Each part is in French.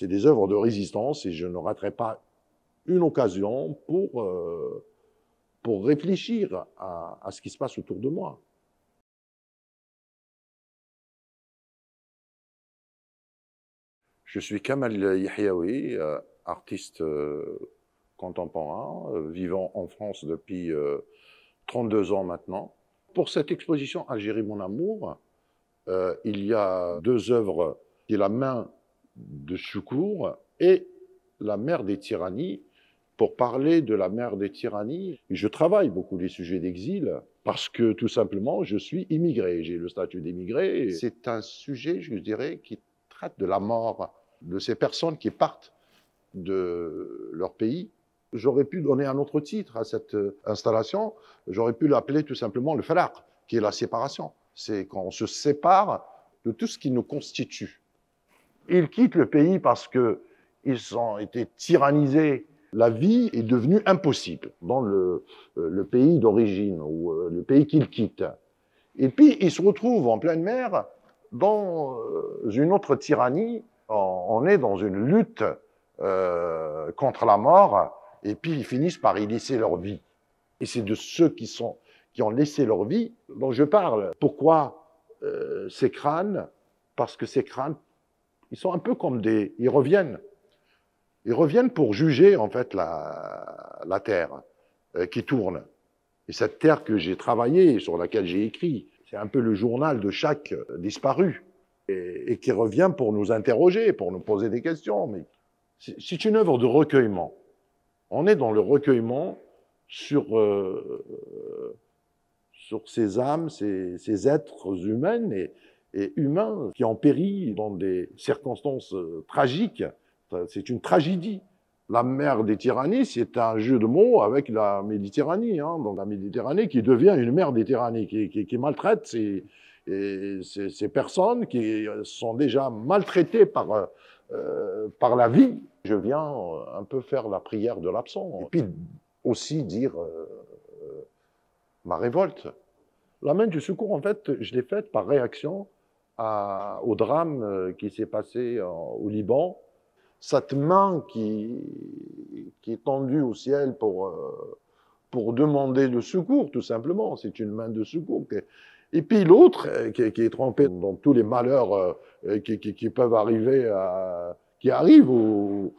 C'est des œuvres de résistance et je ne raterai pas une occasion pour, euh, pour réfléchir à, ce qui se passe autour de moi. Je suis Kamal Yahyaoui, euh, artiste euh, contemporain, vivant en France depuis 32 ans maintenant. Pour cette exposition Algérie, mon amour, il y a deux œuvres qui est la main de secours et la mère des tyrannies pour parler de la mère des tyrannies. Je travaille beaucoup les sujets d'exil parce que tout simplement, je suis immigré, j'ai le statut d'immigré. C'est un sujet, je dirais, qui traite de la mort de ces personnes qui partent de leur pays. J'aurais pu donner un autre titre à cette euh, installation, j'aurais pu l'appeler tout simplement le falak, qui est la séparation. C'est quand on se sépare de tout ce qui nous constitue. Ils quittent le pays parce que ils ont été tyrannisés. La vie est devenue impossible dans le, euh, pays d'origine ou euh, le pays qu'ils quittent. Et puis, ils se retrouvent en pleine mer dans euh, une autre tyrannie. On est dans une lutte contre la mort et puis ils finissent par y laisser leur vie. Et c'est de ceux qui, sont, qui ont laissé leur vie dont je parle. Pourquoi ces crânes Parce que ces crânes ils sont un peu comme des... Ils reviennent. Ils reviennent pour juger, en fait, la, la terre euh, qui tourne. Et cette terre que j'ai travaillée, sur laquelle j'ai écrit, c'est un peu le journal de chaque euh, disparu et, qui revient pour nous interroger, pour nous poser des questions. Mais c'est une œuvre de recueillement. On est dans le recueillement sur, euh, sur ces âmes, ces, ces êtres humains et, et humains qui ont péri dans des circonstances euh, tragiques. C'est une tragédie. La mer des tyrannies, c'est un jeu de mots avec la Méditerranée, hein. dans la Méditerranée qui devient une mer des tyrannies, qui, maltraite ces, personnes qui sont déjà maltraitées par, euh, euh, par la vie. Je viens un peu faire la prière de l'absent, et puis aussi dire ma révolte. La main du secours, en fait, je l'ai faite par réaction au drame euh, qui s'est passé euh, au Liban, cette main qui, qui est tendue au ciel pour, euh, pour demander le secours, tout simplement. C'est une main de secours. Et puis l'autre, qui, est trempé dans tous les malheurs qui, qui, peuvent arriver à, qui arrivent au,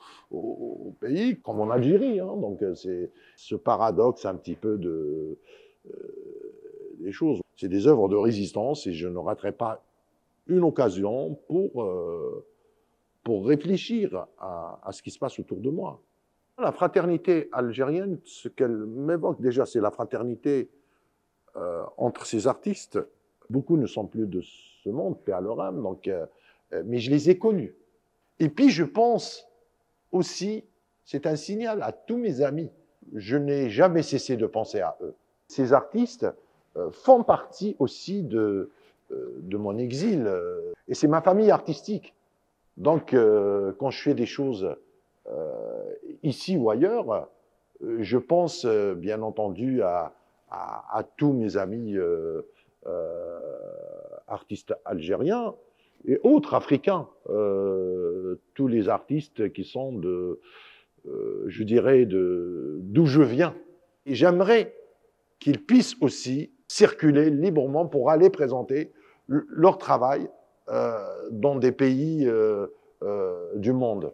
pays comme en Algérie. Hein. Donc c'est ce paradoxe un petit peu de, des choses. C'est des œuvres de résistance et je ne raterai pas une occasion pour, euh, pour réfléchir à, ce qui se passe autour de moi. La fraternité algérienne, ce qu'elle m'évoque déjà, c'est la fraternité euh, entre ces artistes. Beaucoup ne sont plus de ce monde, paix leur âme, donc, euh, mais je les ai connus. Et puis je pense aussi, c'est un signal à tous mes amis, je n'ai jamais cessé de penser à eux. Ces artistes font partie aussi de, euh, de mon exil. Euh, et c'est ma famille artistique. Donc, euh, quand je fais des choses ici ou ailleurs, je pense bien entendu à, tous mes amis artistes algériens et autres africains, tous les artistes qui sont de, je dirais, d'où je viens. Et j'aimerais qu'ils puissent aussi circuler librement pour aller présenter leur travail euh, dans des pays euh, euh, du monde.